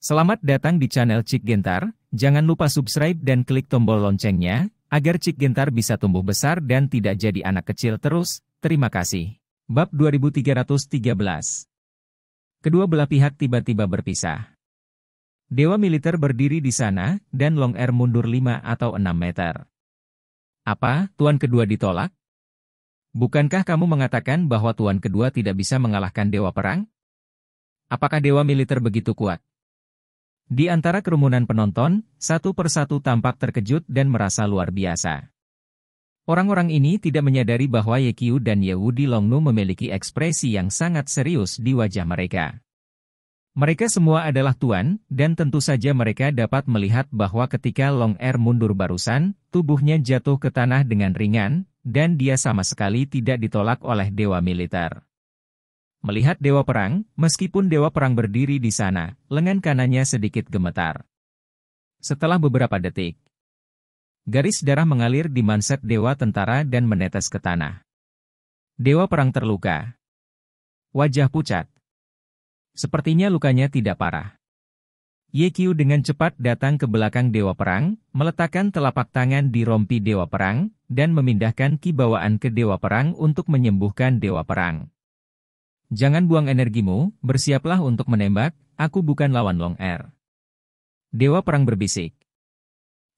Selamat datang di channel Cik Gentar, jangan lupa subscribe dan klik tombol loncengnya, agar Cik Gentar bisa tumbuh besar dan tidak jadi anak kecil terus, terima kasih. Bab 2313 Kedua belah pihak tiba-tiba berpisah. Dewa militer berdiri di sana, dan Long Air er mundur 5 atau 6 meter. Apa, Tuan Kedua ditolak? Bukankah kamu mengatakan bahwa Tuan Kedua tidak bisa mengalahkan Dewa Perang? Apakah Dewa Militer begitu kuat? Di antara kerumunan penonton, satu persatu tampak terkejut dan merasa luar biasa. Orang-orang ini tidak menyadari bahwa Ye Qiu dan Ye Wu Yehudi Longnu memiliki ekspresi yang sangat serius di wajah mereka. Mereka semua adalah tuan, dan tentu saja mereka dapat melihat bahwa ketika Long Er mundur barusan, tubuhnya jatuh ke tanah dengan ringan, dan dia sama sekali tidak ditolak oleh dewa militer. Melihat Dewa Perang, meskipun Dewa Perang berdiri di sana, lengan kanannya sedikit gemetar. Setelah beberapa detik, garis darah mengalir di manset Dewa Tentara dan menetes ke tanah. Dewa Perang terluka. Wajah pucat. Sepertinya lukanya tidak parah. Yekyu dengan cepat datang ke belakang Dewa Perang, meletakkan telapak tangan di rompi Dewa Perang, dan memindahkan kibawaan ke Dewa Perang untuk menyembuhkan Dewa Perang. Jangan buang energimu, bersiaplah untuk menembak, aku bukan lawan Long Air. Dewa Perang berbisik.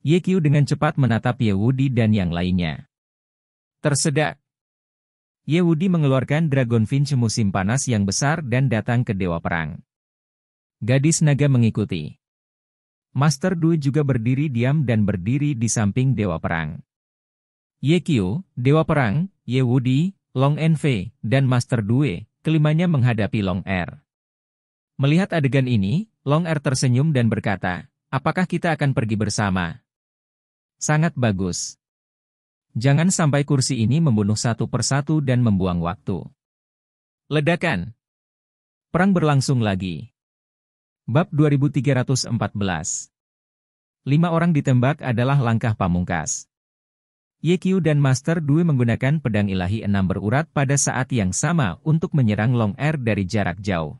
Ye Qiu dengan cepat menatap Ye Wudi dan yang lainnya. Tersedak. Ye Wudi mengeluarkan Dragon Finch musim panas yang besar dan datang ke Dewa Perang. Gadis naga mengikuti. Master Du juga berdiri diam dan berdiri di samping Dewa Perang. Ye Qiu, Dewa Perang, Ye Wudi, Long Enfei, dan Master Due kelimanya menghadapi Long Air. Melihat adegan ini, Long Air tersenyum dan berkata, apakah kita akan pergi bersama? Sangat bagus. Jangan sampai kursi ini membunuh satu persatu dan membuang waktu. Ledakan. Perang berlangsung lagi. Bab 2314 Lima orang ditembak adalah langkah pamungkas. YQ dan Master Dui menggunakan pedang ilahi enam berurat pada saat yang sama untuk menyerang Long Air er dari jarak jauh.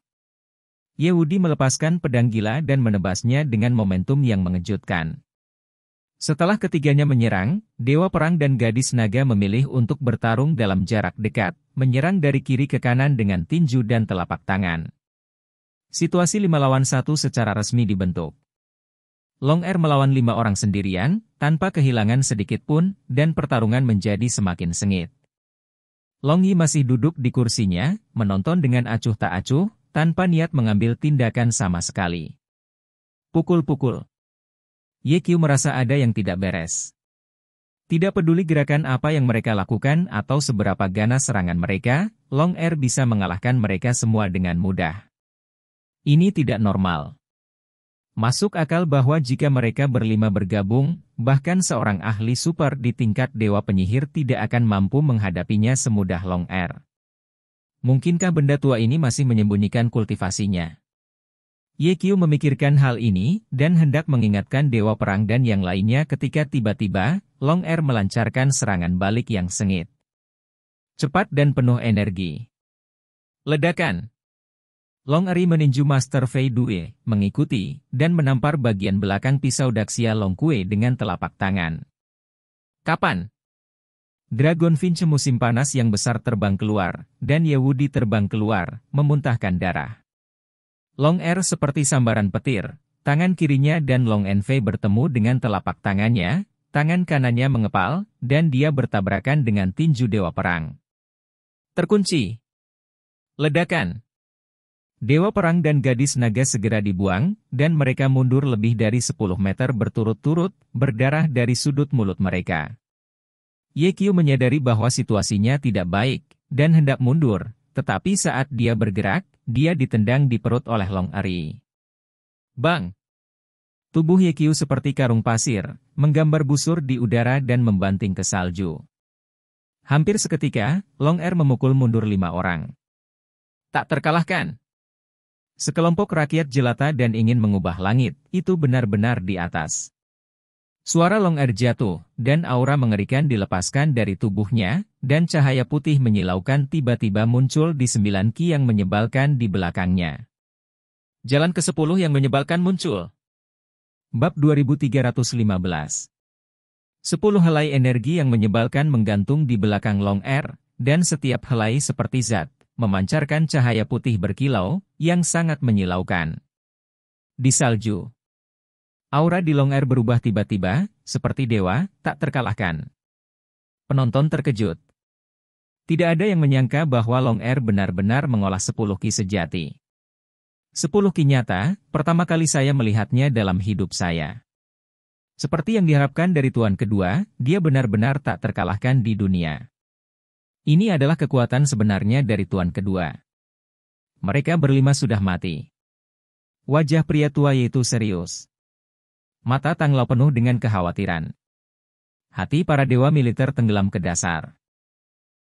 Yehudi melepaskan pedang gila dan menebasnya dengan momentum yang mengejutkan. Setelah ketiganya menyerang, Dewa Perang dan Gadis Naga memilih untuk bertarung dalam jarak dekat, menyerang dari kiri ke kanan dengan tinju dan telapak tangan. Situasi lima lawan satu secara resmi dibentuk. Long Air er melawan lima orang sendirian, tanpa kehilangan sedikit pun, dan pertarungan menjadi semakin sengit. Long Yi masih duduk di kursinya, menonton dengan acuh tak acuh, tanpa niat mengambil tindakan sama sekali. Pukul-pukul. Ye Qiu merasa ada yang tidak beres. Tidak peduli gerakan apa yang mereka lakukan atau seberapa ganas serangan mereka, Long Er bisa mengalahkan mereka semua dengan mudah. Ini tidak normal. Masuk akal bahwa jika mereka berlima bergabung, bahkan seorang ahli super di tingkat dewa penyihir tidak akan mampu menghadapinya semudah Long Air. Mungkinkah benda tua ini masih menyembunyikan kultivasinya? Ye Qiu memikirkan hal ini, dan hendak mengingatkan Dewa Perang dan yang lainnya ketika tiba-tiba, Long Air melancarkan serangan balik yang sengit. Cepat dan penuh energi. Ledakan Long Ari meninju Master Fei Due, mengikuti, dan menampar bagian belakang pisau Daxia Long Kue dengan telapak tangan. Kapan? Dragon Finch musim panas yang besar terbang keluar, dan Yehudi terbang keluar, memuntahkan darah. Long Air er seperti sambaran petir, tangan kirinya dan Long Fei bertemu dengan telapak tangannya, tangan kanannya mengepal, dan dia bertabrakan dengan tinju dewa perang. Terkunci. Ledakan. Dewa Perang dan Gadis Naga segera dibuang, dan mereka mundur lebih dari 10 meter berturut-turut, berdarah dari sudut mulut mereka. Yekyu menyadari bahwa situasinya tidak baik, dan hendak mundur, tetapi saat dia bergerak, dia ditendang di perut oleh Long Ari. Bang! Tubuh Yekyu seperti karung pasir, menggambar busur di udara dan membanting ke salju. Hampir seketika, Long Er memukul mundur lima orang. Tak terkalahkan. Sekelompok rakyat jelata dan ingin mengubah langit, itu benar-benar di atas. Suara Long Air jatuh, dan aura mengerikan dilepaskan dari tubuhnya, dan cahaya putih menyilaukan tiba-tiba muncul di sembilan ki yang menyebalkan di belakangnya. Jalan ke sepuluh yang menyebalkan muncul. Bab 2315 Sepuluh helai energi yang menyebalkan menggantung di belakang Long air, dan setiap helai seperti zat, memancarkan cahaya putih berkilau yang sangat menyilaukan. Di salju, aura di Long Air berubah tiba-tiba, seperti dewa, tak terkalahkan. Penonton terkejut. Tidak ada yang menyangka bahwa Long Air benar-benar mengolah sepuluh ki sejati. Sepuluh ki nyata, pertama kali saya melihatnya dalam hidup saya. Seperti yang diharapkan dari tuan kedua, dia benar-benar tak terkalahkan di dunia. Ini adalah kekuatan sebenarnya dari tuan kedua. Mereka berlima sudah mati. Wajah pria tua yaitu serius. Mata Tanglau penuh dengan kekhawatiran. Hati para dewa militer tenggelam ke dasar.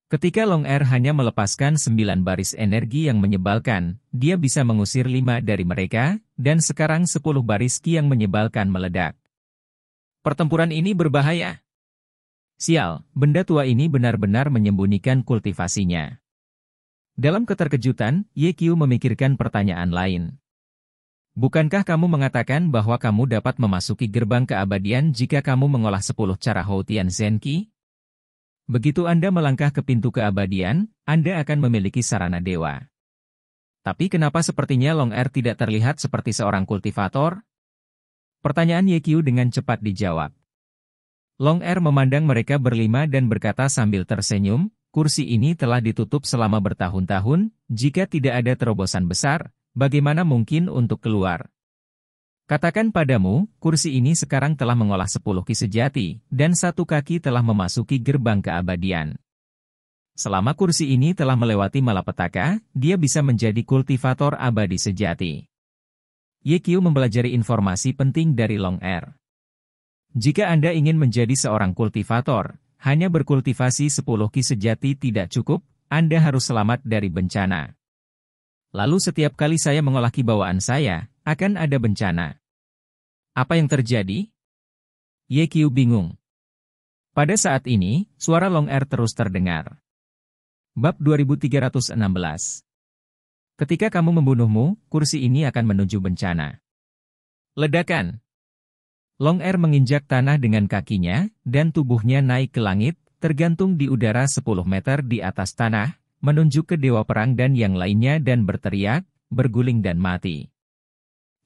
Ketika Long Air er hanya melepaskan sembilan baris energi yang menyebalkan, dia bisa mengusir lima dari mereka, dan sekarang sepuluh baris Ki yang menyebalkan meledak. Pertempuran ini berbahaya. Sial, benda tua ini benar-benar menyembunyikan kultivasinya. Dalam keterkejutan, Ye Qiu memikirkan pertanyaan lain. Bukankah kamu mengatakan bahwa kamu dapat memasuki gerbang keabadian jika kamu mengolah sepuluh cara Houtian Zenki? Begitu Anda melangkah ke pintu keabadian, Anda akan memiliki sarana dewa. Tapi kenapa sepertinya Long Er tidak terlihat seperti seorang kultivator? Pertanyaan Ye Qiu dengan cepat dijawab. Long Air memandang mereka berlima dan berkata sambil tersenyum, kursi ini telah ditutup selama bertahun-tahun, jika tidak ada terobosan besar, bagaimana mungkin untuk keluar? Katakan padamu, kursi ini sekarang telah mengolah sepuluh ki sejati, dan satu kaki telah memasuki gerbang keabadian. Selama kursi ini telah melewati malapetaka, dia bisa menjadi kultivator abadi sejati. Yekyu mempelajari informasi penting dari Long Air. Jika Anda ingin menjadi seorang kultivator, hanya berkultivasi 10 ki sejati tidak cukup, Anda harus selamat dari bencana. Lalu setiap kali saya mengolah ki saya, akan ada bencana. Apa yang terjadi? Yekyu bingung. Pada saat ini, suara Long Air terus terdengar. Bab 2316 Ketika kamu membunuhmu, kursi ini akan menuju bencana. Ledakan Long Air menginjak tanah dengan kakinya, dan tubuhnya naik ke langit, tergantung di udara 10 meter di atas tanah, menunjuk ke Dewa Perang dan yang lainnya dan berteriak, berguling dan mati.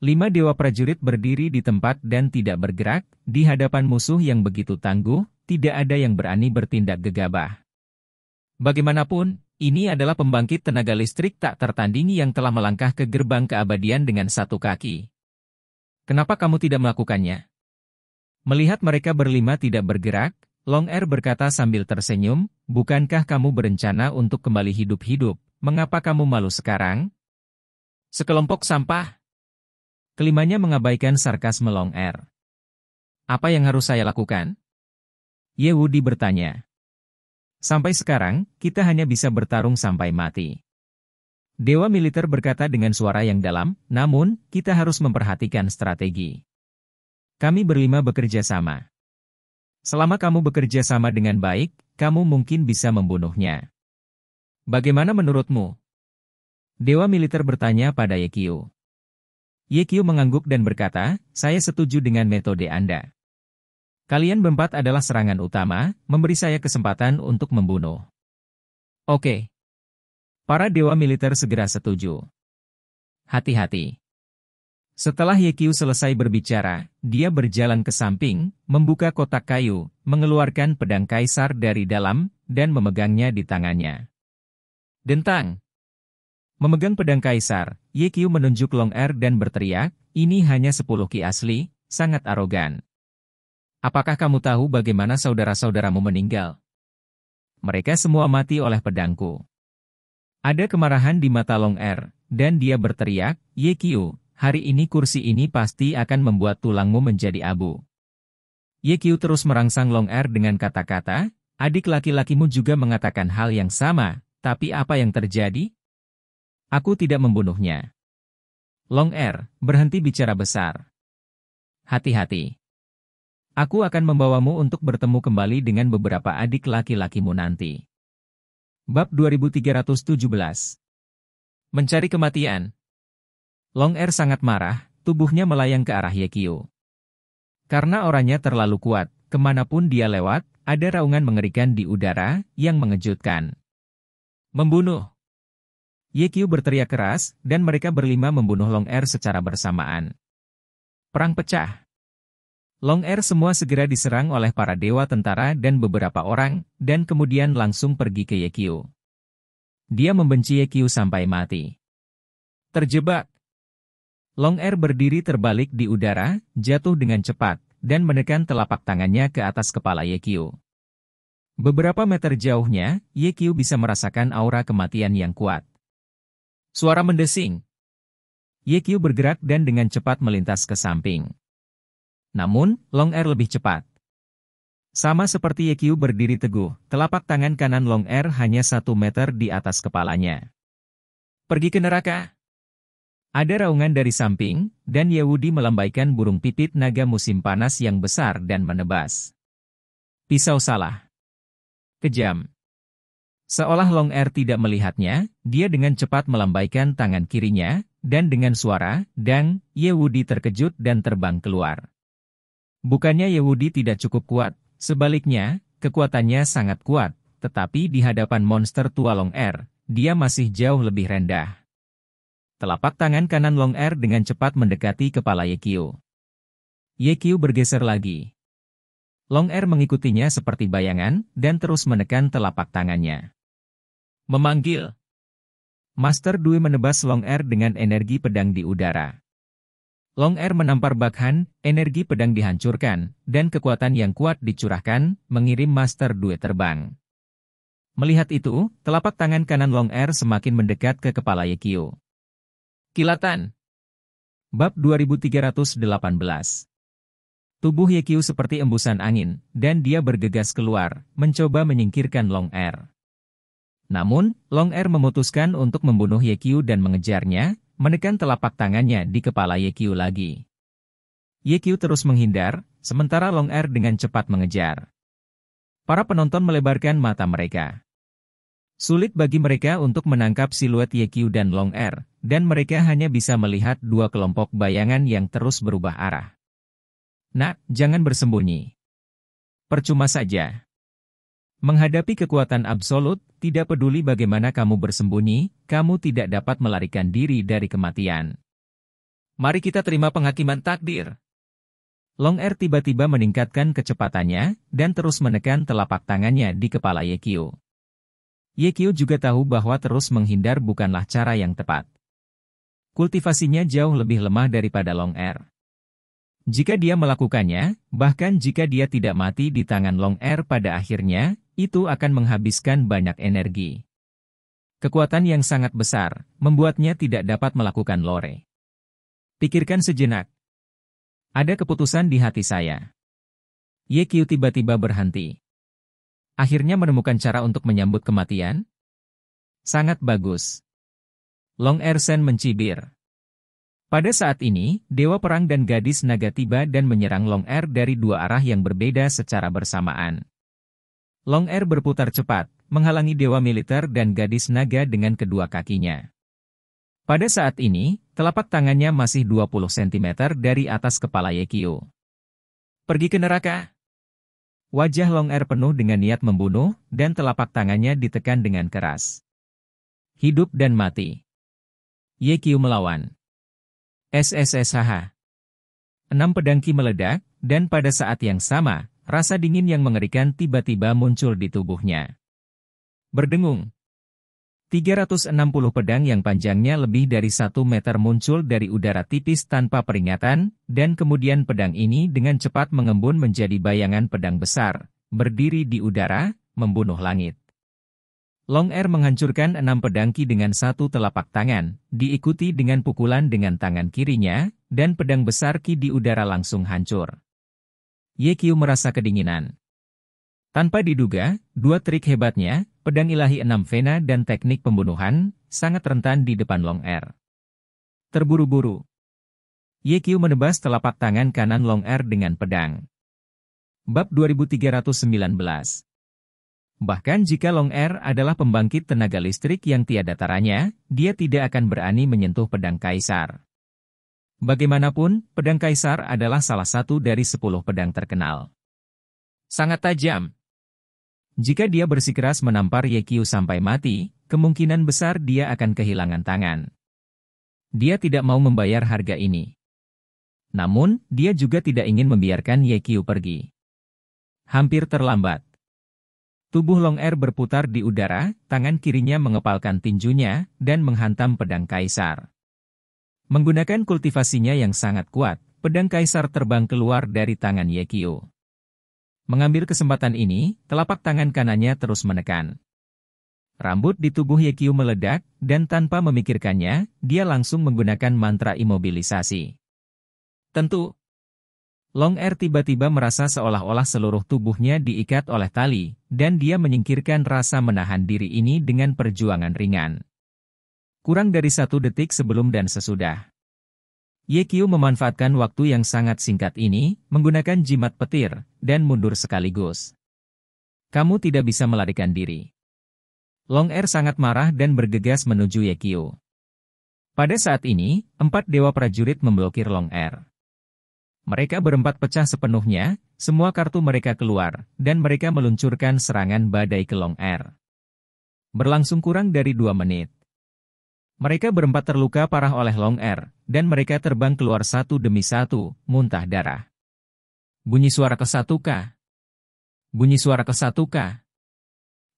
Lima dewa prajurit berdiri di tempat dan tidak bergerak, di hadapan musuh yang begitu tangguh, tidak ada yang berani bertindak gegabah. Bagaimanapun, ini adalah pembangkit tenaga listrik tak tertandingi yang telah melangkah ke gerbang keabadian dengan satu kaki. Kenapa kamu tidak melakukannya? Melihat mereka berlima tidak bergerak, Long Air er berkata sambil tersenyum, bukankah kamu berencana untuk kembali hidup-hidup, mengapa kamu malu sekarang? Sekelompok sampah. Kelimanya mengabaikan sarkasme Long Air. Er. Apa yang harus saya lakukan? Yehudi bertanya. Sampai sekarang, kita hanya bisa bertarung sampai mati. Dewa militer berkata dengan suara yang dalam, namun, kita harus memperhatikan strategi. Kami berlima bekerja sama. Selama kamu bekerja sama dengan baik, kamu mungkin bisa membunuhnya. Bagaimana menurutmu? Dewa militer bertanya pada Yekio. Yekio mengangguk dan berkata, saya setuju dengan metode Anda. Kalian berempat adalah serangan utama, memberi saya kesempatan untuk membunuh. Oke. Para dewa militer segera setuju. Hati-hati. Setelah Yekiu selesai berbicara, dia berjalan ke samping, membuka kotak kayu, mengeluarkan pedang kaisar dari dalam, dan memegangnya di tangannya. Dentang! Memegang pedang kaisar, Yekiu menunjuk Long Er dan berteriak, ini hanya sepuluh ki asli, sangat arogan. Apakah kamu tahu bagaimana saudara-saudaramu meninggal? Mereka semua mati oleh pedangku. Ada kemarahan di mata Long Er, dan dia berteriak, Yekiu. Hari ini kursi ini pasti akan membuat tulangmu menjadi abu. Qiu terus merangsang Long Er dengan kata-kata, adik laki-lakimu juga mengatakan hal yang sama, tapi apa yang terjadi? Aku tidak membunuhnya. Long Er, berhenti bicara besar. Hati-hati. Aku akan membawamu untuk bertemu kembali dengan beberapa adik laki-lakimu nanti. Bab 2317 Mencari kematian, Long Er sangat marah, tubuhnya melayang ke arah Yekio. Karena orangnya terlalu kuat, kemanapun dia lewat, ada raungan mengerikan di udara, yang mengejutkan. Membunuh. Yekio berteriak keras, dan mereka berlima membunuh Long Er secara bersamaan. Perang pecah. Long Air semua segera diserang oleh para dewa tentara dan beberapa orang, dan kemudian langsung pergi ke Yekio. Dia membenci Yekio sampai mati. Terjebak. Long Air berdiri terbalik di udara, jatuh dengan cepat, dan menekan telapak tangannya ke atas kepala Yekio. Beberapa meter jauhnya, Yekio bisa merasakan aura kematian yang kuat. Suara mendesing. Yekio bergerak dan dengan cepat melintas ke samping. Namun, Long Air lebih cepat. Sama seperti Yekio berdiri teguh, telapak tangan kanan Long Air hanya satu meter di atas kepalanya. Pergi ke neraka! Ada raungan dari samping, dan Yehudi melambaikan burung pipit naga musim panas yang besar dan menebas. Pisau salah. Kejam. Seolah Long Air er tidak melihatnya, dia dengan cepat melambaikan tangan kirinya, dan dengan suara, dang, Yehudi terkejut dan terbang keluar. Bukannya Yehudi tidak cukup kuat, sebaliknya, kekuatannya sangat kuat, tetapi di hadapan monster tua Long Air, er, dia masih jauh lebih rendah. Telapak tangan kanan Long Er dengan cepat mendekati kepala Yekio. Yekio bergeser lagi. Long Er mengikutinya seperti bayangan dan terus menekan telapak tangannya. Memanggil. Master Dui menebas Long Er dengan energi pedang di udara. Long Air er menampar Bakhan, energi pedang dihancurkan, dan kekuatan yang kuat dicurahkan, mengirim Master Dui terbang. Melihat itu, telapak tangan kanan Long Air er semakin mendekat ke kepala Yekio. Kilatan Bab 2318 Tubuh Yekiu seperti embusan angin, dan dia bergegas keluar, mencoba menyingkirkan Long Air. Namun, Long Air memutuskan untuk membunuh Yekiu dan mengejarnya, menekan telapak tangannya di kepala Yekiu lagi. Yekiu terus menghindar, sementara Long Air dengan cepat mengejar. Para penonton melebarkan mata mereka. Sulit bagi mereka untuk menangkap siluet YQ dan Long R, er, dan mereka hanya bisa melihat dua kelompok bayangan yang terus berubah arah. Nak, jangan bersembunyi. Percuma saja. Menghadapi kekuatan absolut, tidak peduli bagaimana kamu bersembunyi, kamu tidak dapat melarikan diri dari kematian. Mari kita terima penghakiman takdir. Long R er tiba-tiba meningkatkan kecepatannya dan terus menekan telapak tangannya di kepala Yekio. Yekio juga tahu bahwa terus menghindar bukanlah cara yang tepat. Kultivasinya jauh lebih lemah daripada Long Air. Jika dia melakukannya, bahkan jika dia tidak mati di tangan Long Air pada akhirnya, itu akan menghabiskan banyak energi. Kekuatan yang sangat besar, membuatnya tidak dapat melakukan lore. Pikirkan sejenak. Ada keputusan di hati saya. Yekio tiba-tiba berhenti. Akhirnya menemukan cara untuk menyambut kematian? Sangat bagus. Long Ersen mencibir. Pada saat ini, Dewa Perang dan Gadis Naga tiba dan menyerang Long Er dari dua arah yang berbeda secara bersamaan. Long Er berputar cepat, menghalangi Dewa Militer dan Gadis Naga dengan kedua kakinya. Pada saat ini, telapak tangannya masih 20 cm dari atas kepala Yekio. Pergi ke neraka! Wajah Long Er penuh dengan niat membunuh, dan telapak tangannya ditekan dengan keras. Hidup dan mati. Ye Qiu melawan. SSSHH. Enam pedangki meledak, dan pada saat yang sama, rasa dingin yang mengerikan tiba-tiba muncul di tubuhnya. Berdengung, 360 pedang yang panjangnya lebih dari 1 meter muncul dari udara tipis tanpa peringatan, dan kemudian pedang ini dengan cepat mengembun menjadi bayangan pedang besar, berdiri di udara, membunuh langit. Long Air menghancurkan enam pedangki dengan satu telapak tangan, diikuti dengan pukulan dengan tangan kirinya, dan pedang besar Ki di udara langsung hancur. Ye Kyu merasa kedinginan. Tanpa diduga, dua trik hebatnya, pedang ilahi enam vena dan teknik pembunuhan, sangat rentan di depan Long Er. Terburu-buru. Ye Qiu menebas telapak tangan kanan Long Er dengan pedang. Bab 2319 Bahkan jika Long Er adalah pembangkit tenaga listrik yang tiada taranya, dia tidak akan berani menyentuh pedang kaisar. Bagaimanapun, pedang kaisar adalah salah satu dari sepuluh pedang terkenal. Sangat tajam, jika dia bersikeras menampar Yekyu sampai mati, kemungkinan besar dia akan kehilangan tangan. Dia tidak mau membayar harga ini. Namun, dia juga tidak ingin membiarkan Yekyu pergi. Hampir terlambat. Tubuh Long Air er berputar di udara, tangan kirinya mengepalkan tinjunya, dan menghantam pedang kaisar. Menggunakan kultivasinya yang sangat kuat, pedang kaisar terbang keluar dari tangan Yekio. Mengambil kesempatan ini, telapak tangan kanannya terus menekan. Rambut di tubuh Yekyu meledak, dan tanpa memikirkannya, dia langsung menggunakan mantra imobilisasi. Tentu, Long Er tiba-tiba merasa seolah-olah seluruh tubuhnya diikat oleh tali, dan dia menyingkirkan rasa menahan diri ini dengan perjuangan ringan. Kurang dari satu detik sebelum dan sesudah. Ye memanfaatkan waktu yang sangat singkat ini, menggunakan jimat petir, dan mundur sekaligus. Kamu tidak bisa melarikan diri. Long Er sangat marah dan bergegas menuju Ye Pada saat ini, empat dewa prajurit memblokir Long Er. Mereka berempat pecah sepenuhnya, semua kartu mereka keluar, dan mereka meluncurkan serangan badai ke Long Er. Berlangsung kurang dari dua menit, mereka berempat terluka parah oleh Long Air, dan mereka terbang keluar satu demi satu, muntah darah. Bunyi suara kesatuka. Bunyi suara kesatuka.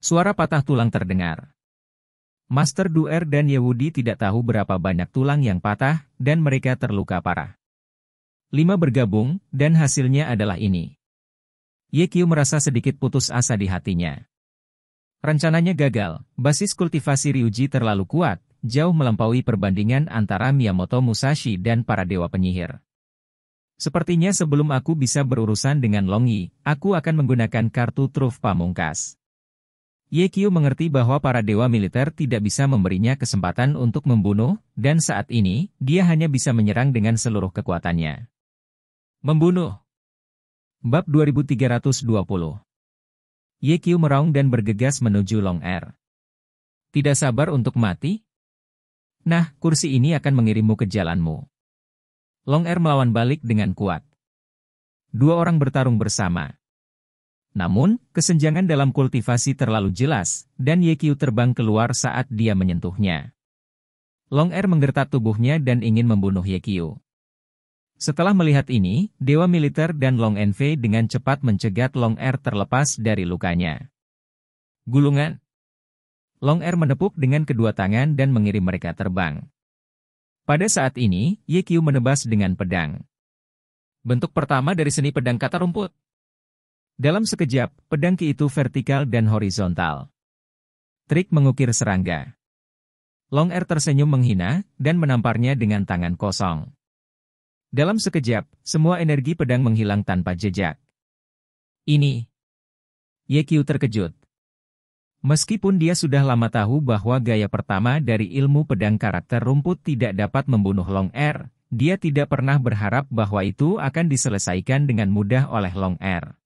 Suara patah tulang terdengar. Master Duer dan Yehudi tidak tahu berapa banyak tulang yang patah, dan mereka terluka parah. Lima bergabung, dan hasilnya adalah ini. Yekyu merasa sedikit putus asa di hatinya. Rencananya gagal, basis kultivasi Ryuji terlalu kuat, jauh melampaui perbandingan antara Miyamoto Musashi dan para dewa penyihir. Sepertinya sebelum aku bisa berurusan dengan Long Yi, aku akan menggunakan kartu truf pamungkas. Yekio mengerti bahwa para dewa militer tidak bisa memberinya kesempatan untuk membunuh, dan saat ini, dia hanya bisa menyerang dengan seluruh kekuatannya. Membunuh Bab 2320 Yekio meraung dan bergegas menuju Long Air. Tidak sabar untuk mati, Nah, kursi ini akan mengirimmu ke jalanmu. Long Air melawan balik dengan kuat. Dua orang bertarung bersama. Namun, kesenjangan dalam kultivasi terlalu jelas, dan Yekyu terbang keluar saat dia menyentuhnya. Long Air menggertak tubuhnya dan ingin membunuh Yekyu. Setelah melihat ini, Dewa Militer dan Long Envy dengan cepat mencegat Long Air terlepas dari lukanya. Gulungan Long Air menepuk dengan kedua tangan dan mengirim mereka terbang. Pada saat ini, Ye Qiu menebas dengan pedang. Bentuk pertama dari seni pedang kata rumput. Dalam sekejap, pedang Ki itu vertikal dan horizontal. Trik mengukir serangga. Long Air tersenyum menghina dan menamparnya dengan tangan kosong. Dalam sekejap, semua energi pedang menghilang tanpa jejak. Ini. Ye Qiu terkejut Meskipun dia sudah lama tahu bahwa gaya pertama dari ilmu pedang karakter rumput tidak dapat membunuh Long Air, er, dia tidak pernah berharap bahwa itu akan diselesaikan dengan mudah oleh Long Air. Er.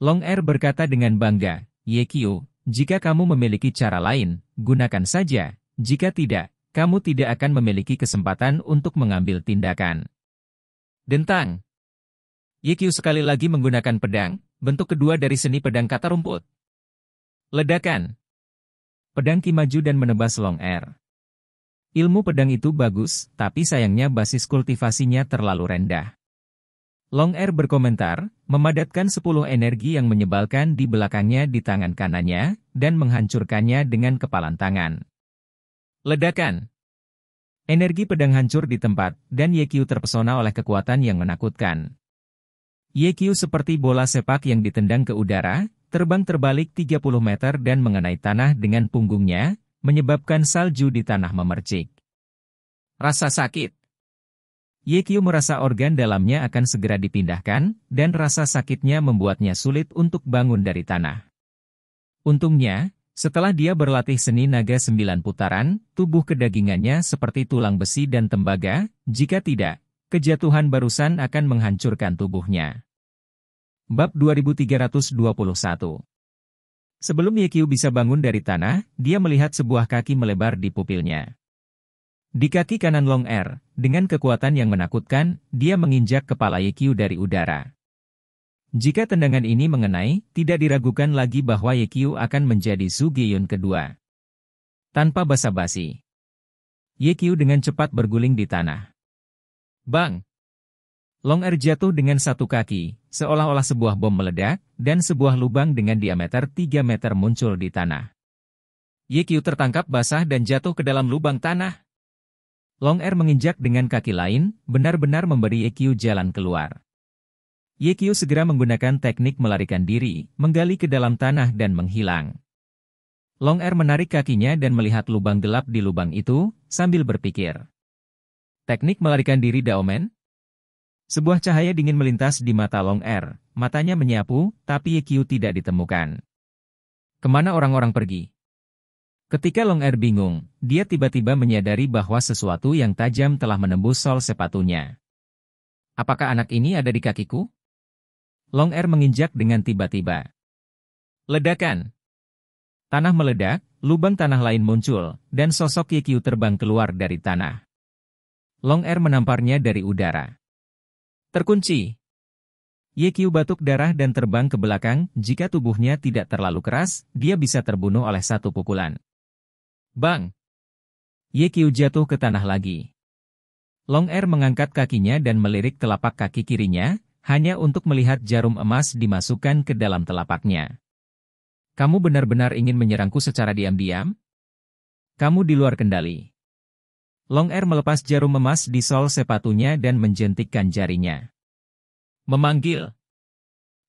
Long Air er berkata dengan bangga, Yekio, jika kamu memiliki cara lain, gunakan saja, jika tidak, kamu tidak akan memiliki kesempatan untuk mengambil tindakan. Dentang Yekio sekali lagi menggunakan pedang, bentuk kedua dari seni pedang kata rumput. Ledakan. Pedang Ki maju dan menebas Long Air. Ilmu pedang itu bagus, tapi sayangnya basis kultivasinya terlalu rendah. Long Air berkomentar, memadatkan 10 energi yang menyebalkan di belakangnya di tangan kanannya, dan menghancurkannya dengan kepalan tangan. Ledakan. Energi pedang hancur di tempat, dan Yekyu terpesona oleh kekuatan yang menakutkan. Yekyu seperti bola sepak yang ditendang ke udara, terbang terbalik 30 meter dan mengenai tanah dengan punggungnya, menyebabkan salju di tanah memercik. Rasa sakit Yekyu merasa organ dalamnya akan segera dipindahkan, dan rasa sakitnya membuatnya sulit untuk bangun dari tanah. Untungnya, setelah dia berlatih seni naga sembilan putaran, tubuh kedagingannya seperti tulang besi dan tembaga, jika tidak, kejatuhan barusan akan menghancurkan tubuhnya. Bab 2321 Sebelum Yekyu bisa bangun dari tanah, dia melihat sebuah kaki melebar di pupilnya. Di kaki kanan Long Air, er, dengan kekuatan yang menakutkan, dia menginjak kepala Yekyu dari udara. Jika tendangan ini mengenai, tidak diragukan lagi bahwa Yekyu akan menjadi Sugiyun kedua. Tanpa basa-basi. Yekyu dengan cepat berguling di tanah. Bang! Long Air er jatuh dengan satu kaki, seolah-olah sebuah bom meledak, dan sebuah lubang dengan diameter 3 meter muncul di tanah. Ye tertangkap basah dan jatuh ke dalam lubang tanah. Long Air er menginjak dengan kaki lain, benar-benar memberi Ye jalan keluar. Ye segera menggunakan teknik melarikan diri, menggali ke dalam tanah dan menghilang. Long Air er menarik kakinya dan melihat lubang gelap di lubang itu, sambil berpikir. Teknik melarikan diri Daomen? Sebuah cahaya dingin melintas di mata Long Er, matanya menyapu, tapi Yekyu tidak ditemukan. Kemana orang-orang pergi? Ketika Long Er bingung, dia tiba-tiba menyadari bahwa sesuatu yang tajam telah menembus sol sepatunya. Apakah anak ini ada di kakiku? Long Er menginjak dengan tiba-tiba. Ledakan! Tanah meledak, lubang tanah lain muncul, dan sosok Yekyu terbang keluar dari tanah. Long Er menamparnya dari udara. Terkunci. Ye Qiu batuk darah dan terbang ke belakang, jika tubuhnya tidak terlalu keras, dia bisa terbunuh oleh satu pukulan. Bang! Ye Qiu jatuh ke tanah lagi. Long Air er mengangkat kakinya dan melirik telapak kaki kirinya, hanya untuk melihat jarum emas dimasukkan ke dalam telapaknya. Kamu benar-benar ingin menyerangku secara diam-diam? Kamu di luar kendali. Long Air melepas jarum emas di sol sepatunya dan menjentikkan jarinya. Memanggil.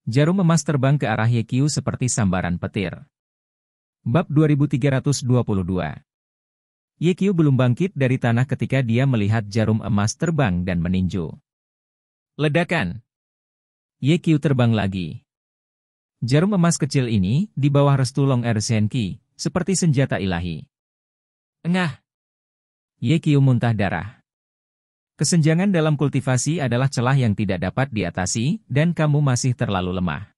Jarum emas terbang ke arah Yekyu seperti sambaran petir. Bab 2322 Yekyu belum bangkit dari tanah ketika dia melihat jarum emas terbang dan meninju. Ledakan. Yekyu terbang lagi. Jarum emas kecil ini di bawah restu Long Er Senki, seperti senjata ilahi. Engah. Yekio muntah darah. Kesenjangan dalam kultivasi adalah celah yang tidak dapat diatasi, dan kamu masih terlalu lemah.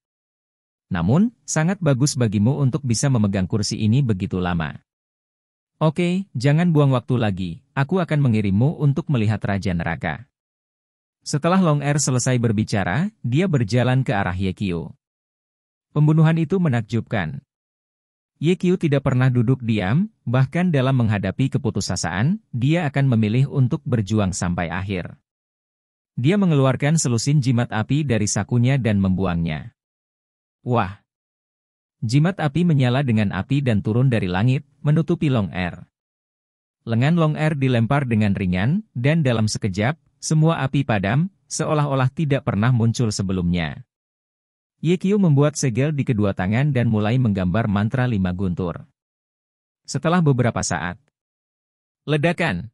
Namun, sangat bagus bagimu untuk bisa memegang kursi ini begitu lama. Oke, jangan buang waktu lagi, aku akan mengirimmu untuk melihat Raja Neraka. Setelah Long Air er selesai berbicara, dia berjalan ke arah Yekio. Pembunuhan itu menakjubkan. Ye tidak pernah duduk diam, bahkan dalam menghadapi keputusasaan, dia akan memilih untuk berjuang sampai akhir. Dia mengeluarkan selusin jimat api dari sakunya dan membuangnya. Wah! Jimat api menyala dengan api dan turun dari langit, menutupi Long Air. Er. Lengan Long Air er dilempar dengan ringan, dan dalam sekejap, semua api padam, seolah-olah tidak pernah muncul sebelumnya. Yekyu membuat segel di kedua tangan dan mulai menggambar mantra lima guntur. Setelah beberapa saat, ledakan.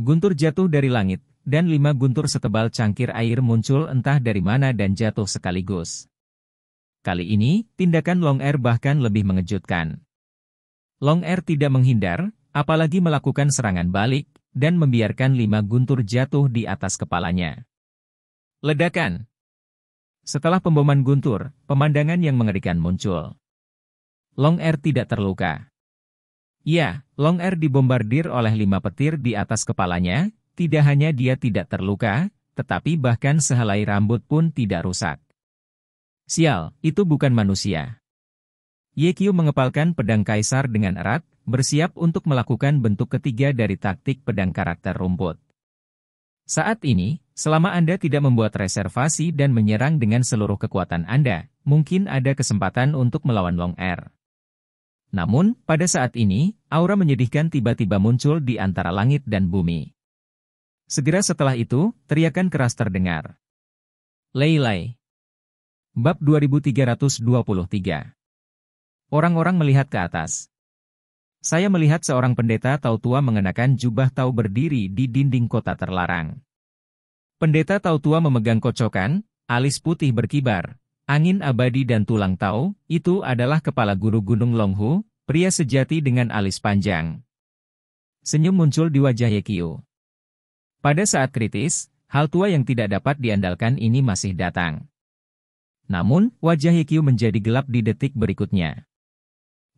Guntur jatuh dari langit, dan lima guntur setebal cangkir air muncul entah dari mana dan jatuh sekaligus. Kali ini, tindakan Long Air er bahkan lebih mengejutkan. Long Air er tidak menghindar, apalagi melakukan serangan balik, dan membiarkan lima guntur jatuh di atas kepalanya. Ledakan setelah pemboman guntur, pemandangan yang mengerikan muncul. Long Air tidak terluka. Ya, Long Air dibombardir oleh lima petir di atas kepalanya, tidak hanya dia tidak terluka, tetapi bahkan sehelai rambut pun tidak rusak. Sial, itu bukan manusia. Yekyu mengepalkan pedang kaisar dengan erat, bersiap untuk melakukan bentuk ketiga dari taktik pedang karakter rumput. Saat ini, Selama Anda tidak membuat reservasi dan menyerang dengan seluruh kekuatan Anda, mungkin ada kesempatan untuk melawan Long Air. Namun, pada saat ini, aura menyedihkan tiba-tiba muncul di antara langit dan bumi. Segera setelah itu, teriakan keras terdengar. Leilai. Bab 2323 Orang-orang melihat ke atas. Saya melihat seorang pendeta tau tua mengenakan jubah tau berdiri di dinding kota terlarang. Pendeta Tau tua memegang kocokan, alis putih berkibar, angin abadi dan tulang tau, itu adalah kepala guru Gunung Longhu, pria sejati dengan alis panjang. Senyum muncul di wajah Yekio. Pada saat kritis, hal tua yang tidak dapat diandalkan ini masih datang. Namun, wajah Yekio menjadi gelap di detik berikutnya.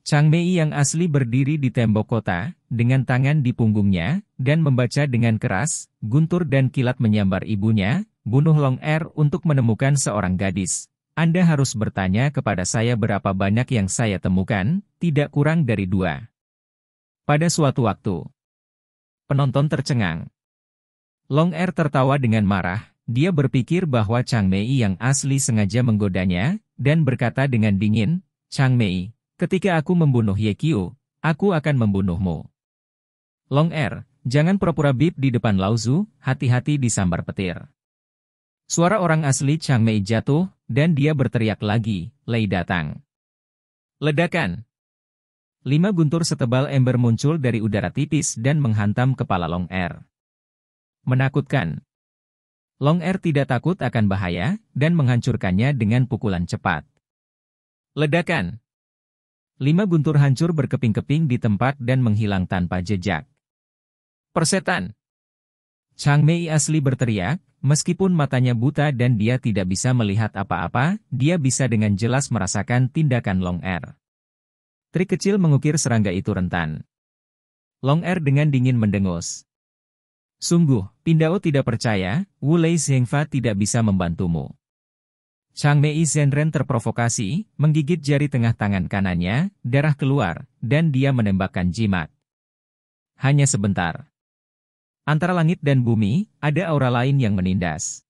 Chang Mei yang asli berdiri di tembok kota, dengan tangan di punggungnya, dan membaca dengan keras, guntur dan kilat menyambar ibunya, bunuh Long Er untuk menemukan seorang gadis. Anda harus bertanya kepada saya berapa banyak yang saya temukan, tidak kurang dari dua. Pada suatu waktu, penonton tercengang. Long Er tertawa dengan marah, dia berpikir bahwa Chang Mei yang asli sengaja menggodanya, dan berkata dengan dingin, Chang Mei, Ketika aku membunuh Yekio, aku akan membunuhmu. Long Er, jangan pura-pura bip di depan Lauzu, hati-hati disambar petir. Suara orang asli Chang Mei jatuh, dan dia berteriak lagi, Lei datang. Ledakan. Lima guntur setebal ember muncul dari udara tipis dan menghantam kepala Long Er. Menakutkan. Long Er tidak takut akan bahaya, dan menghancurkannya dengan pukulan cepat. Ledakan. Lima guntur hancur berkeping-keping di tempat dan menghilang tanpa jejak. Persetan. Chang Mei asli berteriak, meskipun matanya buta dan dia tidak bisa melihat apa-apa, dia bisa dengan jelas merasakan tindakan Long Er. Tri kecil mengukir serangga itu rentan. Long Er dengan dingin mendengus. Sungguh, Pindao tidak percaya, Wu Lei Zhengfa tidak bisa membantumu. Chang Mei Zhenren terprovokasi, menggigit jari tengah tangan kanannya, darah keluar, dan dia menembakkan jimat. Hanya sebentar. Antara langit dan bumi, ada aura lain yang menindas.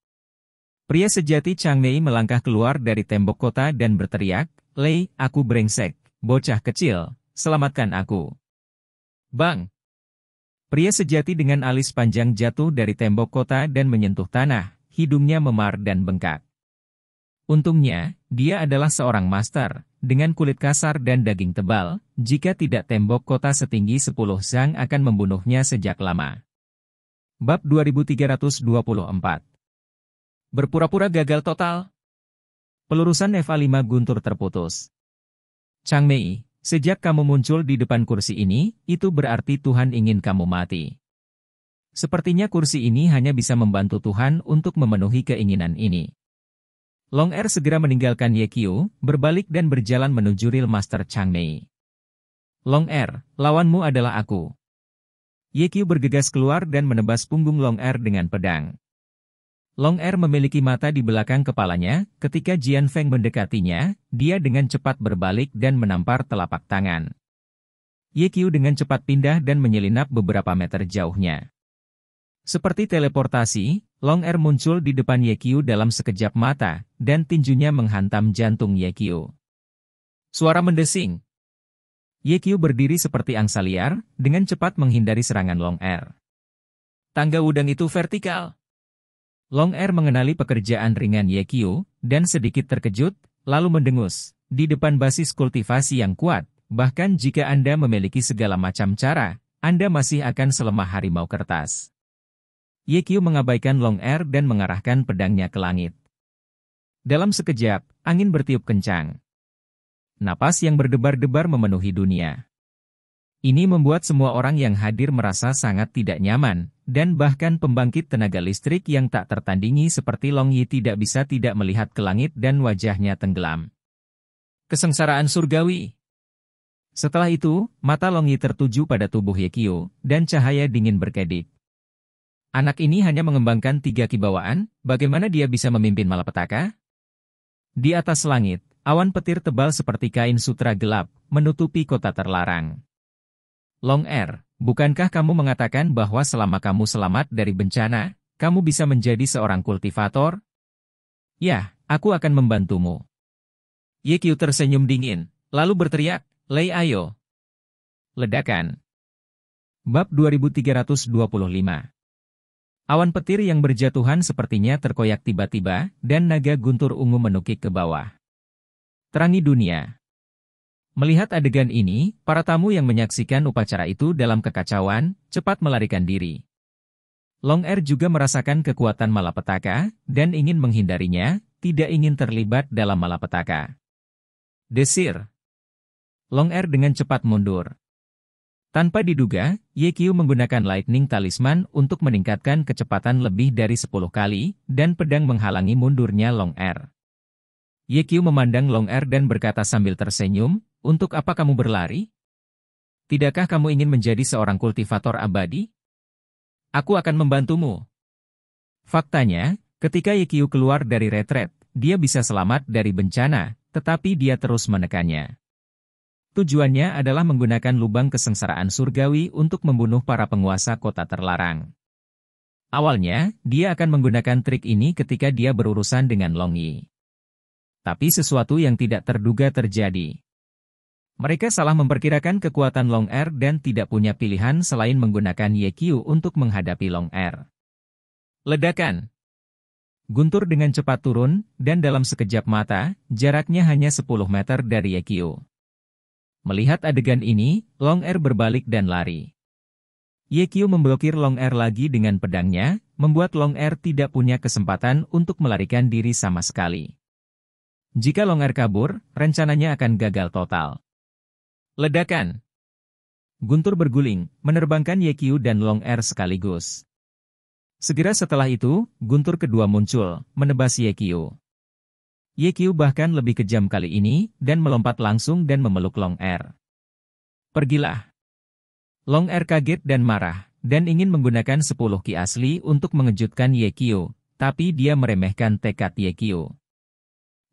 Pria sejati Chang Mei melangkah keluar dari tembok kota dan berteriak, Lei, aku brengsek, bocah kecil, selamatkan aku. Bang! Pria sejati dengan alis panjang jatuh dari tembok kota dan menyentuh tanah, hidungnya memar dan bengkak. Untungnya, dia adalah seorang master, dengan kulit kasar dan daging tebal, jika tidak tembok kota setinggi 10 zhang akan membunuhnya sejak lama. Bab 2324 Berpura-pura gagal total Pelurusan Eva 5 Guntur terputus. Chang Mei, sejak kamu muncul di depan kursi ini, itu berarti Tuhan ingin kamu mati. Sepertinya kursi ini hanya bisa membantu Tuhan untuk memenuhi keinginan ini. Long Er segera meninggalkan Ye Kyo, berbalik dan berjalan menuju Real Master Chang Mei. Long Er, lawanmu adalah aku. Ye Kyo bergegas keluar dan menebas punggung Long Er dengan pedang. Long Er memiliki mata di belakang kepalanya, ketika Jian Feng mendekatinya, dia dengan cepat berbalik dan menampar telapak tangan. Ye Kyo dengan cepat pindah dan menyelinap beberapa meter jauhnya. Seperti teleportasi, Long Er muncul di depan Yekyu dalam sekejap mata, dan tinjunya menghantam jantung Yekyu. Suara mendesing. Yekyu berdiri seperti angsa liar, dengan cepat menghindari serangan Long Er. Tangga udang itu vertikal. Long Er mengenali pekerjaan ringan Yekyu, dan sedikit terkejut, lalu mendengus, di depan basis kultivasi yang kuat, bahkan jika Anda memiliki segala macam cara, Anda masih akan selemah harimau kertas. Ye Qiu mengabaikan Long Er dan mengarahkan pedangnya ke langit. Dalam sekejap, angin bertiup kencang. Napas yang berdebar-debar memenuhi dunia. Ini membuat semua orang yang hadir merasa sangat tidak nyaman, dan bahkan pembangkit tenaga listrik yang tak tertandingi seperti Long Yi tidak bisa tidak melihat ke langit dan wajahnya tenggelam. Kesengsaraan surgawi Setelah itu, mata Long Yi tertuju pada tubuh Yekio, dan cahaya dingin berkedip. Anak ini hanya mengembangkan tiga kibawaan, bagaimana dia bisa memimpin malapetaka? Di atas langit, awan petir tebal seperti kain sutra gelap, menutupi kota terlarang. Long Air, bukankah kamu mengatakan bahwa selama kamu selamat dari bencana, kamu bisa menjadi seorang kultivator? Ya, aku akan membantumu. Qiu tersenyum dingin, lalu berteriak, Lei ayo. Ledakan. Bab 2325 Awan petir yang berjatuhan sepertinya terkoyak tiba-tiba, dan naga guntur ungu menukik ke bawah. Terangi dunia. Melihat adegan ini, para tamu yang menyaksikan upacara itu dalam kekacauan, cepat melarikan diri. Long Air er juga merasakan kekuatan malapetaka, dan ingin menghindarinya, tidak ingin terlibat dalam malapetaka. Desir. Long Air er dengan cepat mundur. Tanpa diduga, Ye Qiu menggunakan Lightning Talisman untuk meningkatkan kecepatan lebih dari 10 kali, dan pedang menghalangi mundurnya Long Air. Qiu memandang Long Air dan berkata sambil tersenyum, untuk apa kamu berlari? Tidakkah kamu ingin menjadi seorang kultivator abadi? Aku akan membantumu. Faktanya, ketika Ye Qiu keluar dari retret, dia bisa selamat dari bencana, tetapi dia terus menekannya. Tujuannya adalah menggunakan lubang kesengsaraan surgawi untuk membunuh para penguasa kota terlarang. Awalnya, dia akan menggunakan trik ini ketika dia berurusan dengan Long Yi. Tapi sesuatu yang tidak terduga terjadi. Mereka salah memperkirakan kekuatan Long Er dan tidak punya pilihan selain menggunakan Ye Qiu untuk menghadapi Long Er. Ledakan Guntur dengan cepat turun, dan dalam sekejap mata, jaraknya hanya 10 meter dari Ye Qiu. Melihat adegan ini, Long Air er berbalik dan lari. Ye Kyu memblokir Long Air er lagi dengan pedangnya, membuat Long Air er tidak punya kesempatan untuk melarikan diri sama sekali. Jika Long Air kabur, rencananya akan gagal total. Ledakan Guntur berguling, menerbangkan Ye Kyu dan Long Air sekaligus. Segera setelah itu, Guntur kedua muncul, menebas Ye Kyu. YQ bahkan lebih kejam kali ini dan melompat langsung dan memeluk Long R. Er. Pergilah. Long R er kaget dan marah, dan ingin menggunakan 10 ki asli untuk mengejutkan YQ, tapi dia meremehkan tekad YQ.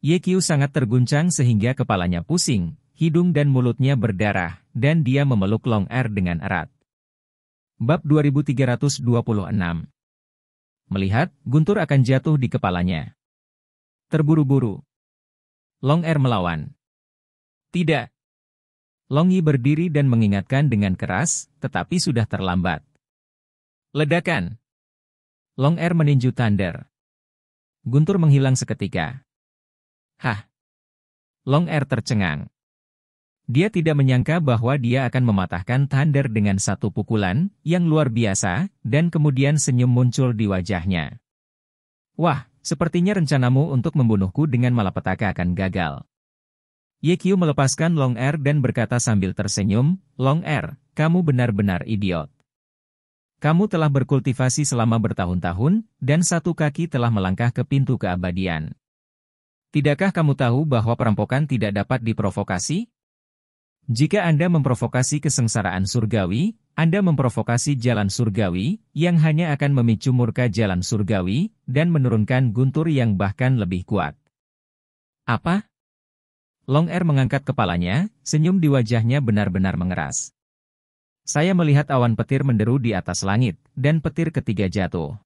YQ sangat terguncang sehingga kepalanya pusing, hidung dan mulutnya berdarah, dan dia memeluk Long R er dengan erat. Bab 2326 Melihat, guntur akan jatuh di kepalanya. Terburu-buru. Long Er melawan. Tidak. Long Yi berdiri dan mengingatkan dengan keras, tetapi sudah terlambat. Ledakan. Long Er meninju Thunder. Guntur menghilang seketika. Hah. Long Er tercengang. Dia tidak menyangka bahwa dia akan mematahkan Thunder dengan satu pukulan yang luar biasa, dan kemudian senyum muncul di wajahnya. Wah, Sepertinya rencanamu untuk membunuhku dengan malapetaka akan gagal. Ye Qiu melepaskan Long Er dan berkata sambil tersenyum, Long Er, kamu benar-benar idiot. Kamu telah berkultivasi selama bertahun-tahun, dan satu kaki telah melangkah ke pintu keabadian. Tidakkah kamu tahu bahwa perampokan tidak dapat diprovokasi? Jika Anda memprovokasi kesengsaraan surgawi, Anda memprovokasi jalan surgawi, yang hanya akan memicu murka jalan surgawi, dan menurunkan guntur yang bahkan lebih kuat. Apa? Long Air mengangkat kepalanya, senyum di wajahnya benar-benar mengeras. Saya melihat awan petir menderu di atas langit, dan petir ketiga jatuh.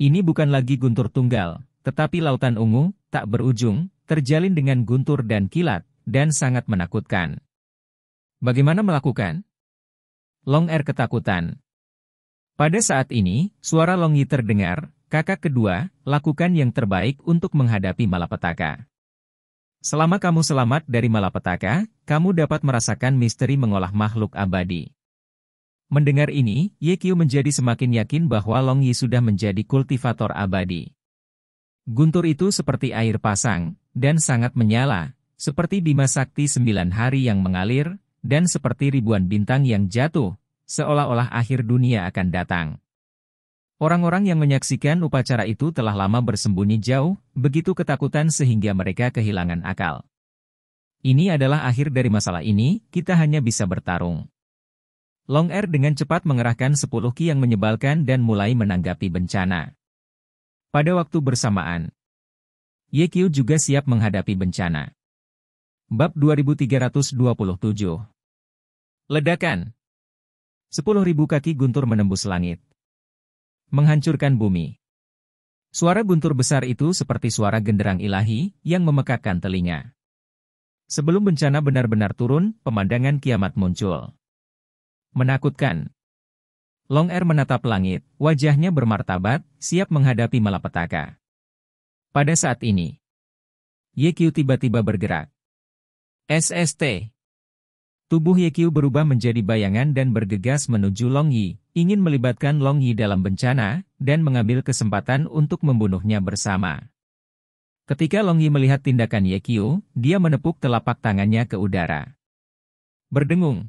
Ini bukan lagi guntur tunggal, tetapi lautan ungu, tak berujung, terjalin dengan guntur dan kilat, dan sangat menakutkan. Bagaimana melakukan? Long Er ketakutan. Pada saat ini, suara Long Yi terdengar, kakak kedua, lakukan yang terbaik untuk menghadapi malapetaka. Selama kamu selamat dari malapetaka, kamu dapat merasakan misteri mengolah makhluk abadi. Mendengar ini, Ye Qiu menjadi semakin yakin bahwa Long Yi sudah menjadi kultivator abadi. Guntur itu seperti air pasang, dan sangat menyala, seperti bima sakti sembilan hari yang mengalir, dan seperti ribuan bintang yang jatuh, seolah-olah akhir dunia akan datang. Orang-orang yang menyaksikan upacara itu telah lama bersembunyi jauh, begitu ketakutan sehingga mereka kehilangan akal. Ini adalah akhir dari masalah ini, kita hanya bisa bertarung. Long Air dengan cepat mengerahkan sepuluh ki yang menyebalkan dan mulai menanggapi bencana. Pada waktu bersamaan, Ye juga siap menghadapi bencana. Bab 2327 Ledakan 10.000 kaki guntur menembus langit. Menghancurkan bumi. Suara guntur besar itu seperti suara genderang ilahi yang memekakkan telinga. Sebelum bencana benar-benar turun, pemandangan kiamat muncul. Menakutkan. Long Air menatap langit, wajahnya bermartabat, siap menghadapi malapetaka. Pada saat ini, YQ tiba-tiba bergerak. SST Tubuh Yekyu berubah menjadi bayangan dan bergegas menuju Long Yi, ingin melibatkan Long Yi dalam bencana, dan mengambil kesempatan untuk membunuhnya bersama. Ketika Long Yi melihat tindakan Yekyu, dia menepuk telapak tangannya ke udara. Berdengung.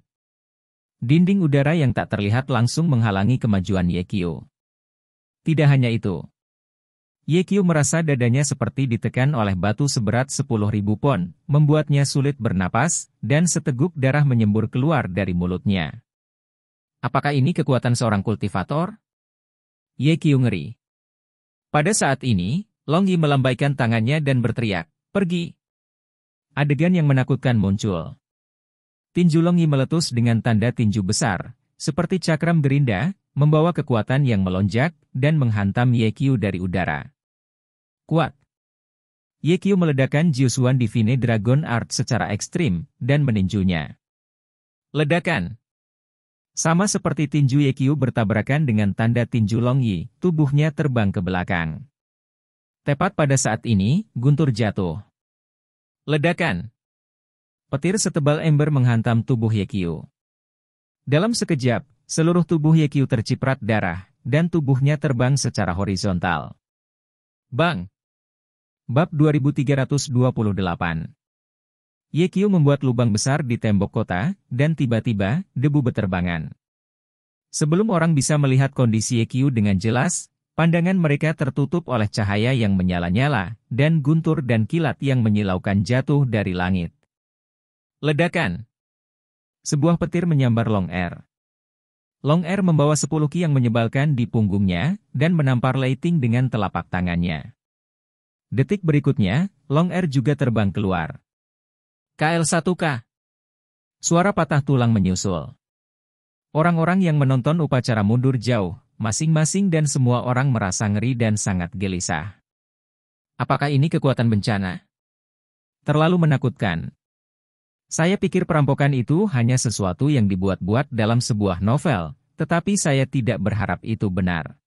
Dinding udara yang tak terlihat langsung menghalangi kemajuan Yekyu. Tidak hanya itu, Qiu merasa dadanya seperti ditekan oleh batu seberat 10.000 pon, membuatnya sulit bernapas, dan seteguk darah menyembur keluar dari mulutnya. Apakah ini kekuatan seorang kultivator? Qiu ngeri. Pada saat ini, Longgi melambaikan tangannya dan berteriak, pergi. Adegan yang menakutkan muncul. Tinju Longgi meletus dengan tanda tinju besar, seperti cakram gerinda, membawa kekuatan yang melonjak, dan menghantam Qiu dari udara kuat. Yekyu meledakan Jiusuan Divine Dragon Art secara ekstrim, dan meninjunya. Ledakan Sama seperti tinju Yekyu bertabrakan dengan tanda tinju Long Yi, tubuhnya terbang ke belakang. Tepat pada saat ini, Guntur jatuh. Ledakan Petir setebal ember menghantam tubuh Yekyu. Dalam sekejap, seluruh tubuh Yekyu terciprat darah, dan tubuhnya terbang secara horizontal. Bang! Bab 2328 Yekio membuat lubang besar di tembok kota, dan tiba-tiba, debu beterbangan. Sebelum orang bisa melihat kondisi Yekio dengan jelas, pandangan mereka tertutup oleh cahaya yang menyala-nyala, dan guntur dan kilat yang menyilaukan jatuh dari langit. Ledakan Sebuah petir menyambar Long Air. Long Air membawa sepuluh ki yang menyebalkan di punggungnya, dan menampar Leiting dengan telapak tangannya. Detik berikutnya, Long Air juga terbang keluar. KL1K. Suara patah tulang menyusul. Orang-orang yang menonton upacara mundur jauh, masing-masing dan semua orang merasa ngeri dan sangat gelisah. Apakah ini kekuatan bencana? Terlalu menakutkan. Saya pikir perampokan itu hanya sesuatu yang dibuat-buat dalam sebuah novel, tetapi saya tidak berharap itu benar.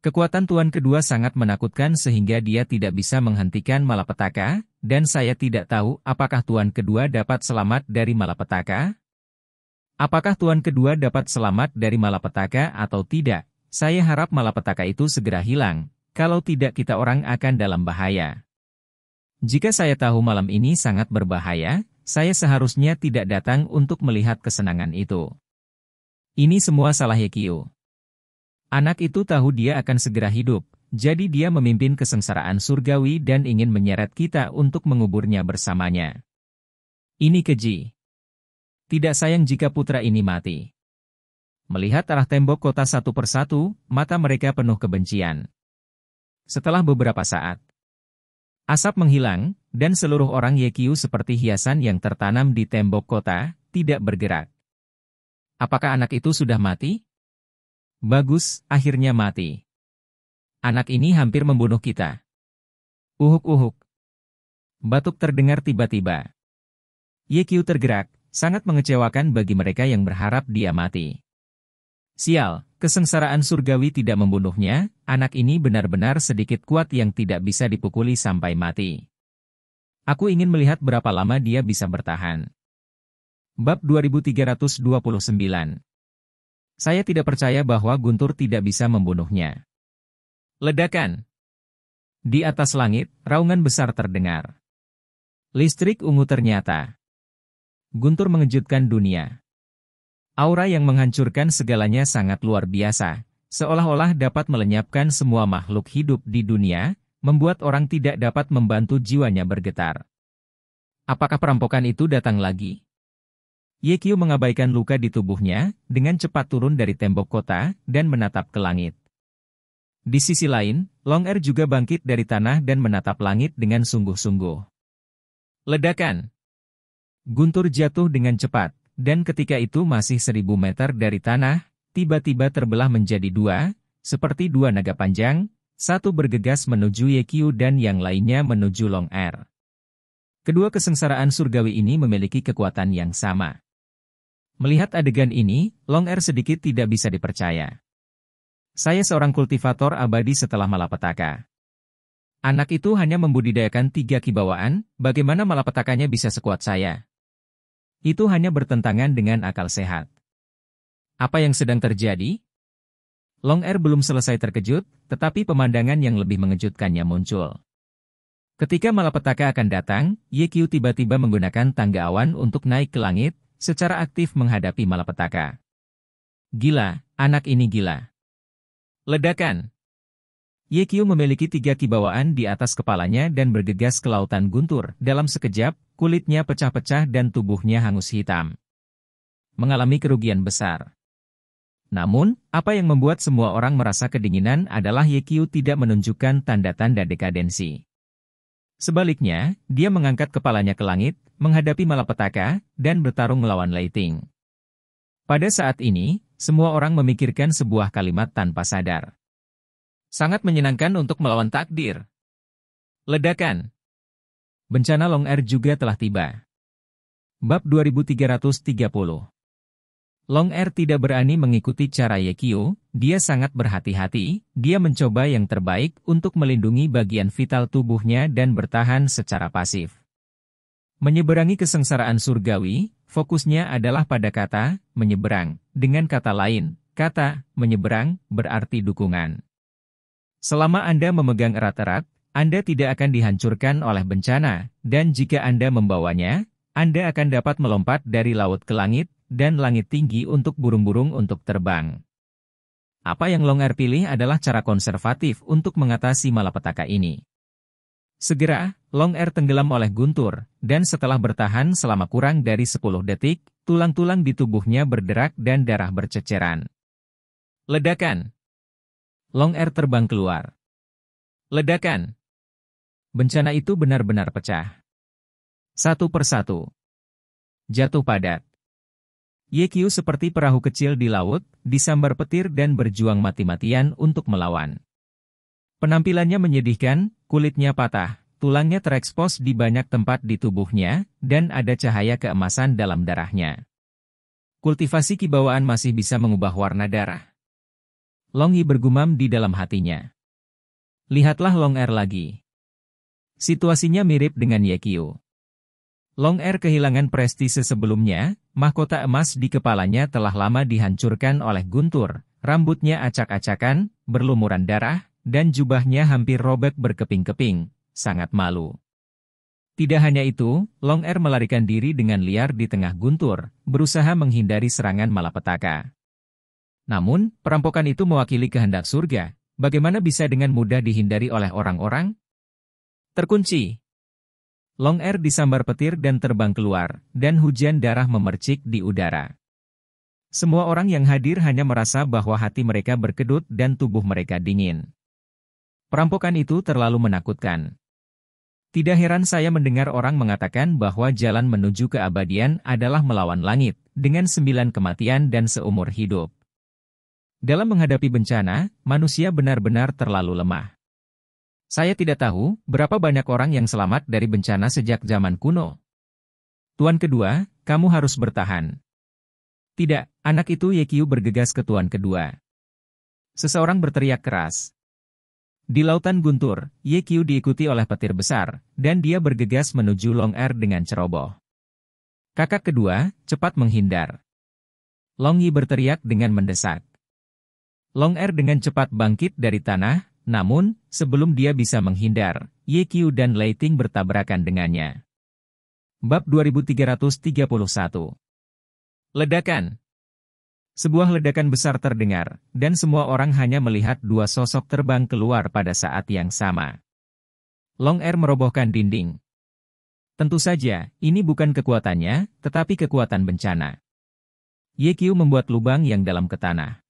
Kekuatan Tuan kedua sangat menakutkan sehingga dia tidak bisa menghentikan malapetaka, dan saya tidak tahu apakah Tuan kedua dapat selamat dari malapetaka. Apakah Tuan kedua dapat selamat dari malapetaka atau tidak? Saya harap malapetaka itu segera hilang, kalau tidak kita orang akan dalam bahaya. Jika saya tahu malam ini sangat berbahaya, saya seharusnya tidak datang untuk melihat kesenangan itu. Ini semua salah Yekio. Anak itu tahu dia akan segera hidup, jadi dia memimpin kesengsaraan surgawi dan ingin menyeret kita untuk menguburnya bersamanya. Ini keji. Tidak sayang jika putra ini mati. Melihat arah tembok kota satu persatu, mata mereka penuh kebencian. Setelah beberapa saat, asap menghilang, dan seluruh orang Yekyu seperti hiasan yang tertanam di tembok kota, tidak bergerak. Apakah anak itu sudah mati? Bagus, akhirnya mati. Anak ini hampir membunuh kita. Uhuk-uhuk. Batuk terdengar tiba-tiba. Yekyu tergerak, sangat mengecewakan bagi mereka yang berharap dia mati. Sial, kesengsaraan surgawi tidak membunuhnya, anak ini benar-benar sedikit kuat yang tidak bisa dipukuli sampai mati. Aku ingin melihat berapa lama dia bisa bertahan. Bab 2329 saya tidak percaya bahwa Guntur tidak bisa membunuhnya. Ledakan. Di atas langit, raungan besar terdengar. Listrik ungu ternyata. Guntur mengejutkan dunia. Aura yang menghancurkan segalanya sangat luar biasa, seolah-olah dapat melenyapkan semua makhluk hidup di dunia, membuat orang tidak dapat membantu jiwanya bergetar. Apakah perampokan itu datang lagi? Yekyu mengabaikan luka di tubuhnya, dengan cepat turun dari tembok kota, dan menatap ke langit. Di sisi lain, Long Er juga bangkit dari tanah dan menatap langit dengan sungguh-sungguh. Ledakan! Guntur jatuh dengan cepat, dan ketika itu masih seribu meter dari tanah, tiba-tiba terbelah menjadi dua, seperti dua naga panjang, satu bergegas menuju Yekiu dan yang lainnya menuju Long Er. Kedua kesengsaraan surgawi ini memiliki kekuatan yang sama. Melihat adegan ini, Long Air er sedikit tidak bisa dipercaya. Saya seorang kultivator abadi setelah malapetaka. Anak itu hanya membudidayakan tiga kibawaan, bagaimana malapetakanya bisa sekuat saya? Itu hanya bertentangan dengan akal sehat. Apa yang sedang terjadi? Long Air er belum selesai terkejut, tetapi pemandangan yang lebih mengejutkannya muncul. Ketika malapetaka akan datang, YQ tiba-tiba menggunakan tangga awan untuk naik ke langit, secara aktif menghadapi malapetaka. Gila, anak ini gila. Ledakan Yekio memiliki tiga kibawaan di atas kepalanya dan bergegas ke lautan guntur. Dalam sekejap, kulitnya pecah-pecah dan tubuhnya hangus hitam. Mengalami kerugian besar. Namun, apa yang membuat semua orang merasa kedinginan adalah Yekio tidak menunjukkan tanda-tanda dekadensi. Sebaliknya, dia mengangkat kepalanya ke langit, menghadapi malapetaka, dan bertarung melawan Leiting. Pada saat ini, semua orang memikirkan sebuah kalimat tanpa sadar. Sangat menyenangkan untuk melawan takdir. Ledakan. Bencana Long Air juga telah tiba. Bab 2330 Long Air tidak berani mengikuti cara Yekio, dia sangat berhati-hati, dia mencoba yang terbaik untuk melindungi bagian vital tubuhnya dan bertahan secara pasif. Menyeberangi kesengsaraan surgawi, fokusnya adalah pada kata menyeberang. Dengan kata lain, kata menyeberang berarti dukungan. Selama Anda memegang erat-erat, Anda tidak akan dihancurkan oleh bencana, dan jika Anda membawanya, Anda akan dapat melompat dari laut ke langit, dan langit tinggi untuk burung-burung untuk terbang. Apa yang Longar pilih adalah cara konservatif untuk mengatasi malapetaka ini. Segera, Long Air tenggelam oleh guntur, dan setelah bertahan selama kurang dari 10 detik, tulang-tulang di tubuhnya berderak dan darah berceceran. Ledakan. Long Air terbang keluar. Ledakan. Bencana itu benar-benar pecah. Satu persatu. Jatuh padat. Yekyu seperti perahu kecil di laut, disambar petir dan berjuang mati-matian untuk melawan. Penampilannya menyedihkan, Kulitnya patah, tulangnya terekspos di banyak tempat di tubuhnya, dan ada cahaya keemasan dalam darahnya. Kultivasi kibawaan masih bisa mengubah warna darah. Yi bergumam di dalam hatinya. Lihatlah Long Er lagi. Situasinya mirip dengan Yekio. Long Er kehilangan prestise sebelumnya, mahkota emas di kepalanya telah lama dihancurkan oleh guntur, rambutnya acak-acakan, berlumuran darah, dan jubahnya hampir robek berkeping-keping, sangat malu. Tidak hanya itu, Long Air er melarikan diri dengan liar di tengah guntur, berusaha menghindari serangan malapetaka. Namun, perampokan itu mewakili kehendak surga, bagaimana bisa dengan mudah dihindari oleh orang-orang? Terkunci. Long Air er disambar petir dan terbang keluar, dan hujan darah memercik di udara. Semua orang yang hadir hanya merasa bahwa hati mereka berkedut dan tubuh mereka dingin. Perampokan itu terlalu menakutkan. Tidak heran saya mendengar orang mengatakan bahwa jalan menuju keabadian adalah melawan langit, dengan sembilan kematian dan seumur hidup. Dalam menghadapi bencana, manusia benar-benar terlalu lemah. Saya tidak tahu berapa banyak orang yang selamat dari bencana sejak zaman kuno. Tuan kedua, kamu harus bertahan. Tidak, anak itu Yekyu bergegas ke tuan kedua. Seseorang berteriak keras, di lautan guntur, Ye Qiu diikuti oleh petir besar, dan dia bergegas menuju Long Er dengan ceroboh. Kakak kedua, cepat menghindar. Long Yi berteriak dengan mendesak. Long Er dengan cepat bangkit dari tanah, namun, sebelum dia bisa menghindar, Ye Qiu dan Lei Ting bertabrakan dengannya. Bab 2331 Ledakan sebuah ledakan besar terdengar, dan semua orang hanya melihat dua sosok terbang keluar pada saat yang sama. Long Air er merobohkan dinding. Tentu saja, ini bukan kekuatannya, tetapi kekuatan bencana. Yekyu membuat lubang yang dalam ke tanah.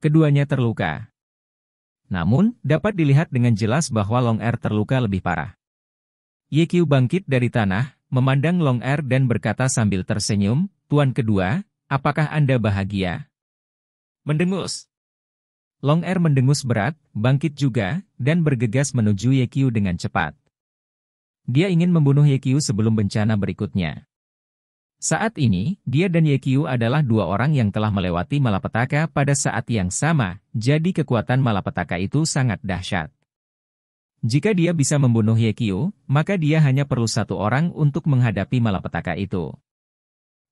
Keduanya terluka. Namun, dapat dilihat dengan jelas bahwa Long Air er terluka lebih parah. Yekyu bangkit dari tanah, memandang Long Air er dan berkata sambil tersenyum, Tuan kedua, Apakah Anda bahagia? Mendengus. Long Air mendengus berat, bangkit juga, dan bergegas menuju Yekyu dengan cepat. Dia ingin membunuh Yekyu sebelum bencana berikutnya. Saat ini, dia dan Yekyu adalah dua orang yang telah melewati malapetaka pada saat yang sama, jadi kekuatan malapetaka itu sangat dahsyat. Jika dia bisa membunuh Yekyu, maka dia hanya perlu satu orang untuk menghadapi malapetaka itu.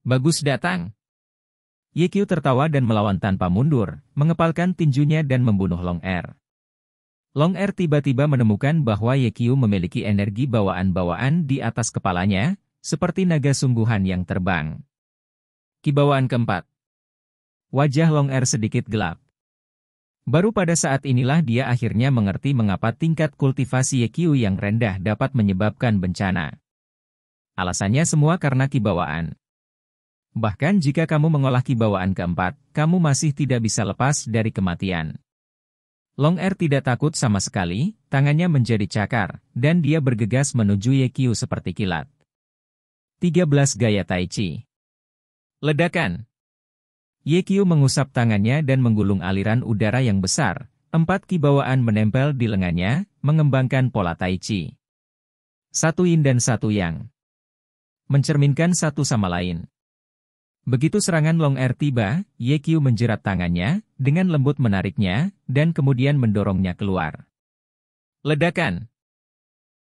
Bagus datang. Ye tertawa dan melawan tanpa mundur, mengepalkan tinjunya dan membunuh Long Er. Long Er tiba-tiba menemukan bahwa Ye memiliki energi bawaan-bawaan di atas kepalanya, seperti naga sungguhan yang terbang. Kibawaan keempat. Wajah Long Er sedikit gelap. Baru pada saat inilah dia akhirnya mengerti mengapa tingkat kultivasi Yekyu yang rendah dapat menyebabkan bencana. Alasannya semua karena kibawaan. Bahkan jika kamu mengolah kibawaan keempat, kamu masih tidak bisa lepas dari kematian. Long Er tidak takut sama sekali, tangannya menjadi cakar, dan dia bergegas menuju Ye Qiu seperti kilat. 13 Gaya Tai Chi Ledakan Ye Qiu mengusap tangannya dan menggulung aliran udara yang besar. Empat kibawaan menempel di lengannya, mengembangkan pola Tai Chi. Satu yin dan satu yang. Mencerminkan satu sama lain. Begitu serangan Long Air tiba, Ye Qiu menjerat tangannya, dengan lembut menariknya, dan kemudian mendorongnya keluar. Ledakan